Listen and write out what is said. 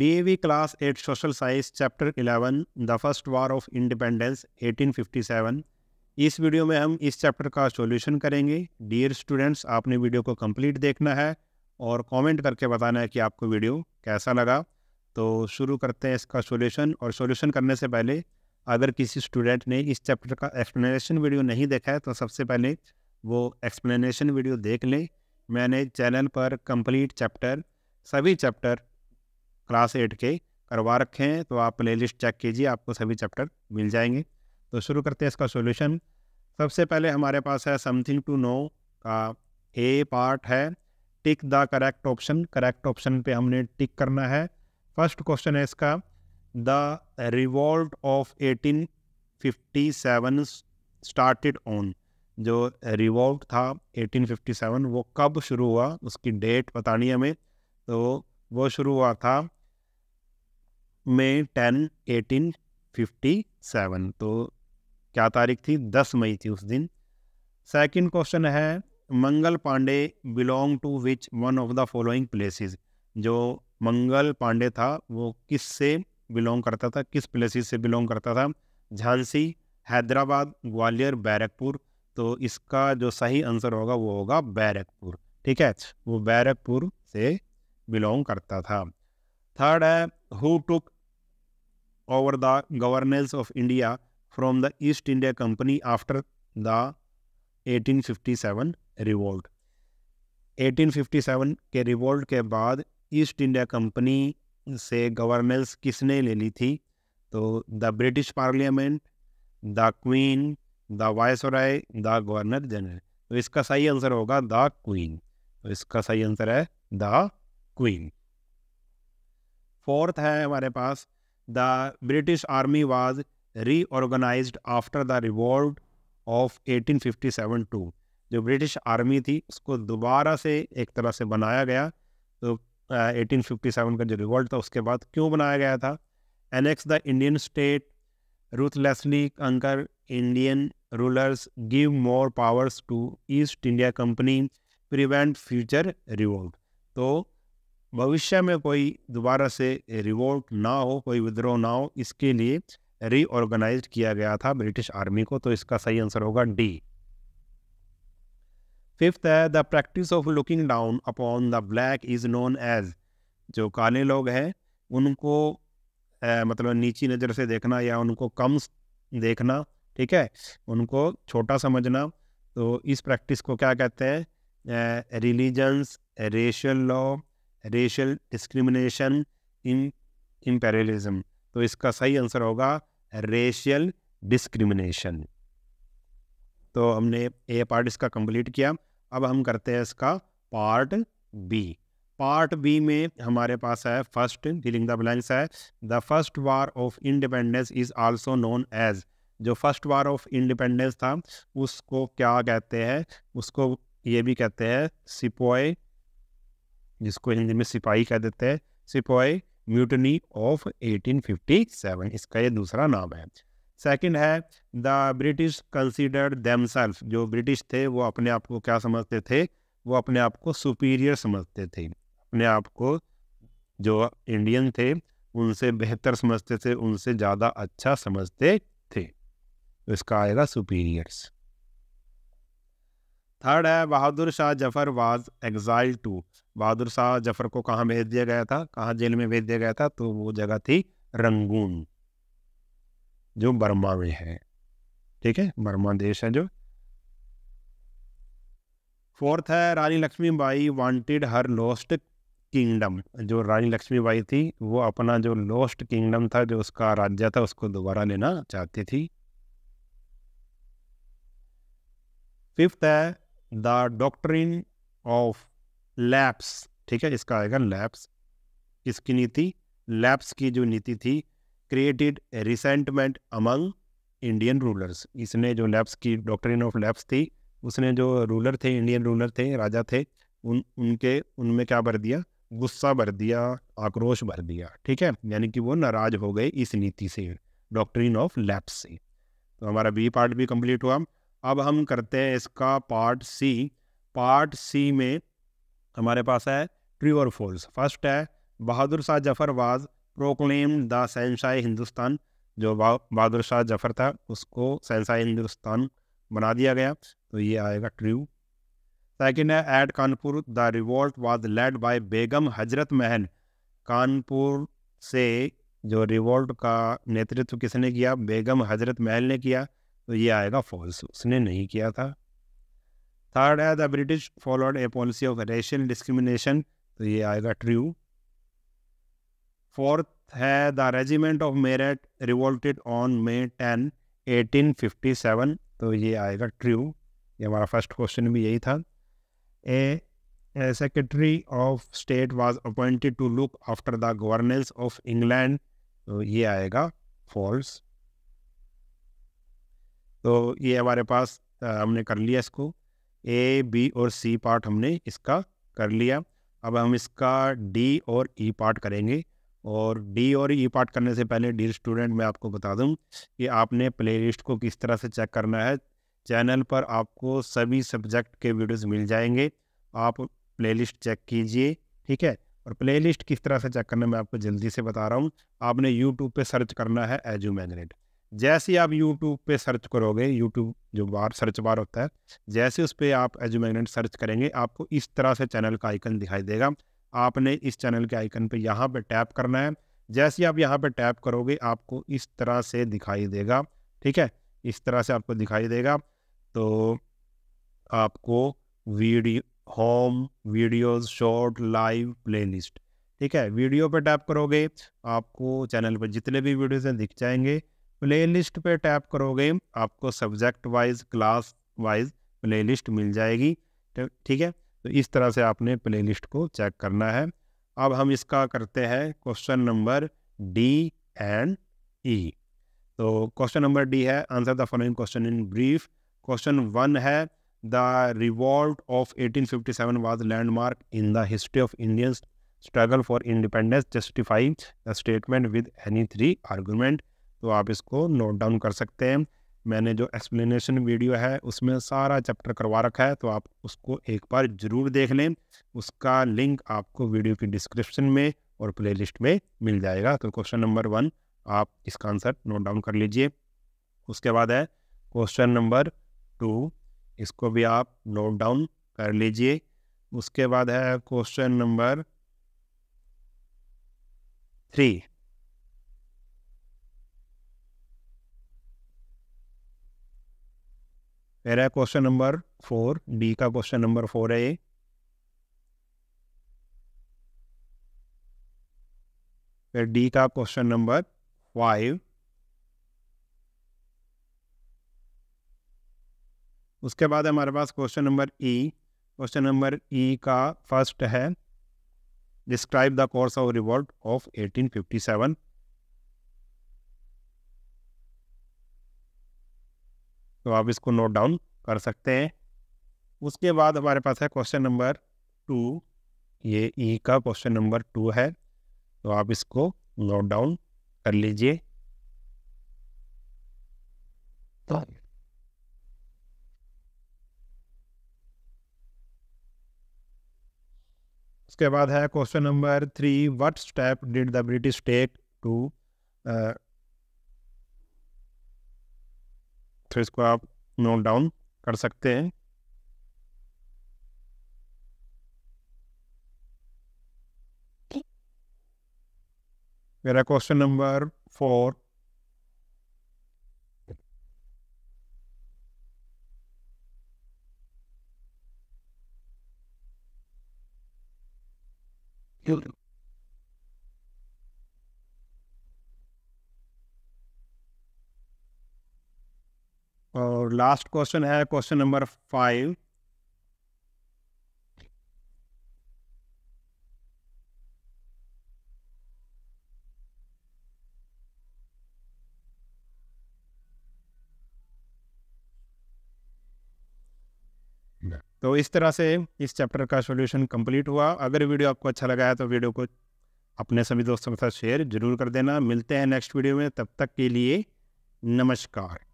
BAV class eight social science chapter eleven the first war of independence 1857 इस video में हम इस chapter का सॉल्यूशन करेंगे डियर स्टूडेंट्स आपने वीडियो को कंप्लीट देखना है और कमेंट करके बताना है कि आपको वीडियो कैसा लगा तो शुरू करते हैं इसका सॉल्यूशन और सॉल्यूशन करने से पहले अगर किसी स्टूडेंट ने इस चैप्टर का एक्सप्लेनेशन वीडियो नहीं देखा है तो सबसे पहले वो एक्सप्लेनेशन वीडियो देख लें मैंने चैनल पर कंप्लीट चैप्टर सभी चैप्टर क्लास एट के करवा रखे हैं तो आप प्ले चेक कीजिए आपको सभी चैप्टर मिल जाएंगे तो शुरू करते हैं इसका सोल्यूशन सबसे पहले हमारे पास है समथिंग टू नो का ए पार्ट है tick the correct option correct option पे हमने टिक करना है फर्स्ट क्वेश्चन है इसका the revolt of 1857 started on जो रिवॉल्ट था 1857 वो कब शुरू हुआ उसकी डेट बतानी हमें तो वो शुरू हुआ था May ten eighteen fifty seven तो क्या तारीख थी दस मई थी उस दिन सेकंड क्वेश्चन है Mangal Pandey belong to which one of the following places जो मंगल पांडे था वो किस से बिलोंग करता था किस प्लेसेस से बिलोंग करता था झांसी हैदराबाद ग्वालियर बैरकपुर तो इसका जो सही आंसर होगा वो होगा बैरकपुर ठीक है वो बैरकपुर से बिलोंग करता था थर्ड है who took over the governance of India from the East India Company after the 1857 revolt 1857 के रिवोल्ट के बाद ईस्ट इंडिया कंपनी से गवर्नेंस किसने ले ली थी तो the British parliament the queen the Raj the governor general तो इसका सही आंसर होगा द क्वीन तो इसका सही आंसर है द क्वीन फोर्थ है हमारे पास the British army was reorganise after the revolt of 1857 to जो ब्रिटिश आर्मी थी उसको दोबारा से एक तरह से बनाया गया तो uh, 1857 का जो रिवॉल्ट था उसके बाद क्यों बनाया गया था annex the Indian state ruthlessly conquer Indian rulers give more powers to East India company prevent future revolt तो भविष्य में कोई दोबारा से रिवोल्ट ना हो कोई विद्रोह ना हो इसके लिए रीऑर्गेनाइज किया गया था ब्रिटिश आर्मी को तो इसका सही आंसर होगा डी फिफ्थ है the practice of looking down upon the black is known as जो काले लोग हैं उनको ए, मतलब नीची नज़र से देखना या उनको कम देखना ठीक है उनको छोटा समझना तो इस प्रैक्टिस को क्या कहते हैं religions racial law racial discrimination in imperialism तो इसका सही आंसर होगा रेशियल डिस्क्रिमिनेशन तो हमने ए पार्ट इसका कंप्लीट किया अब हम करते हैं इसका पार्ट बी पार्ट बी में हमारे पास है फर्स्ट फिलिंग द ब्लैंक्स है the first war of independence is also known as जो फर्स्ट वार ऑफ इंडिपेंडेंस था उसको क्या कहते हैं उसको ये भी कहते हैं सिपोए जिसको हिंदी में सिपाही कह देते हैं सिपाही म्यूटनी ऑफ 1857 इसका ये दूसरा नाम है सेकंड है द ब्रिटिश कंसिडर्ड देमसेल्फ जो ब्रिटिश थे वो अपने आप को क्या समझते थे वो अपने आप को सुपीरियर समझते थे अपने आप को जो इंडियन थे उनसे बेहतर समझते थे उनसे ज़्यादा अच्छा समझते थे तो इसका आएगा सुपीरियर्स थर्ड है Bahadur Shah Zafar was exile to Bahadur Shah Zafar को कहाँ भेज दिया गया था कहाँ जेल में भेज दिया गया था तो वो जगह थी रंगून जो बर्मा में है ठीक है बर्मा देश है जो फोर्थ है Rani Lakshmibai wanted her lost kingdom जो रानी लक्ष्मीबाई थी वो अपना जो लॉस्ट किंगडम था जो उसका राज्य था उसको दोबारा लेना चाहती थी फिफ्थ है द डॉक्ट्रिन ऑफ लैप्स ठीक है इसका आएगा लैप्स इसकी नीति लैप्स की जो नीति थी created resentment among Indian rulers इसने जो लैप्स की डॉक्ट्रिन ऑफ लैप्स थी उसने जो रूलर थे इंडियन रूलर थे राजा थे उन उनके उनमें क्या भर दिया गुस्सा भर दिया आक्रोश भर दिया ठीक है यानी कि वो नाराज हो गए इस नीति से डॉक्ट्रिन ऑफ लैप्स से तो हमारा बी पार्ट भी कंप्लीट हुआ अब हम करते हैं इसका पार्ट सी पार्ट सी में हमारे पास है ट्रू और फॉल्स फर्स्ट है Bahadur Shah Zafar was proclaim the Shahenshah Hindustan जो बहादुर शाह जफर था उसको सैनशाह हिंदुस्तान बना दिया गया तो ये आएगा ट्रू सेकेंड है at Kanpur the revolt was led by Begum Hazrat Mahal Kanpur से जो रिवोल्ट का नेतृत्व किसने किया बेगम हजरत महल ने किया तो ये आएगा फॉल्स उसने नहीं किया था थर्ड है the British followed a policy of racial discrimination तो ये आएगा ट्रू फोर्थ है the regiment of Meerut revolted on May ten eighteen fifty seven तो ये आएगा ट्रू ये हमारा फर्स्ट क्वेश्चन भी यही था a secretary of state was appointed to look after the governance of England तो ये आएगा फॉल्स तो ये हमारे पास हमने कर लिया इसको ए बी और सी पार्ट हमने इसका कर लिया अब हम इसका डी और ई e पार्ट करेंगे और डी और ई e पार्ट करने से पहले डी स्टूडेंट मैं आपको बता दूं कि आपने प्लेलिस्ट को किस तरह से चेक करना है चैनल पर आपको सभी सब्जेक्ट के वीडियोस मिल जाएंगे आप प्लेलिस्ट चेक कीजिए ठीक है और प्लेलिस्ट किस तरह से चेक करना है मैं आपको जल्दी से बता रहा हूँ आपने यूट्यूब पर सर्च करना है एजू मैगनेट जैसे आप यूट्यूब पे सर्च करोगे यूट्यूब जो बार सर्च बार होता है जैसे उस पर आप एजुमेगनेट सर्च करेंगे आपको इस तरह से चैनल का आइकन दिखाई देगा आपने इस चैनल के आइकन पे यहाँ पे टैप करना है जैसे आप यहाँ पे टैप करोगे आपको इस तरह से दिखाई देगा ठीक है इस तरह से आपको दिखाई देगा तो आपको video home videos short live playlist ठीक है वीडियो पर टैप करोगे आपको चैनल पर जितने भी वीडियोस हैं दिख जाएंगे प्लेलिस्ट पे टैप करोगे आपको subject wise class wise playlist मिल जाएगी तो ठीक है तो इस तरह से आपने प्लेलिस्ट को चेक करना है अब हम इसका करते हैं question number D and E तो क्वेश्चन नंबर डी है answer the following question in brief question one है the revolt of 1857 was landmark in the history of Indian struggle for independence justify the statement with any three argument तो आप इसको note down कर सकते हैं मैंने जो एक्सप्लेनेशन वीडियो है उसमें सारा चैप्टर करवा रखा है तो आप उसको एक बार ज़रूर देख लें उसका लिंक आपको वीडियो की डिस्क्रिप्शन में और प्लेलिस्ट में मिल जाएगा तो क्वेश्चन नंबर वन आप इसका आंसर नोट डाउन कर लीजिए उसके बाद है क्वेश्चन नंबर टू इसको भी आप नोट डाउन कर लीजिए उसके बाद है क्वेश्चन नंबर थ्री मेरा क्वेश्चन नंबर फोर बी का क्वेश्चन नंबर फोर है ये फिर डी का क्वेश्चन नंबर फाइव उसके बाद हमारे पास question number E question number E का फर्स्ट है describe the course of revolt of 1857 तो आप इसको नोट डाउन कर सकते हैं उसके बाद हमारे पास है क्वेश्चन नंबर टू ये ई e का क्वेश्चन नंबर टू है तो आप इसको नोट डाउन कर लीजिए तो उसके बाद है question number three what step did the British take to फिर तो इसको आप नोट डाउन कर सकते हैं मेरा क्वेश्चन नंबर फोर क्यों और लास्ट क्वेश्चन है क्वेश्चन नंबर फाइव तो इस तरह से इस चैप्टर का सॉल्यूशन कंप्लीट हुआ अगर वीडियो आपको अच्छा लगा है तो वीडियो को अपने सभी दोस्तों के साथ शेयर जरूर कर देना मिलते हैं नेक्स्ट वीडियो में तब तक के लिए नमस्कार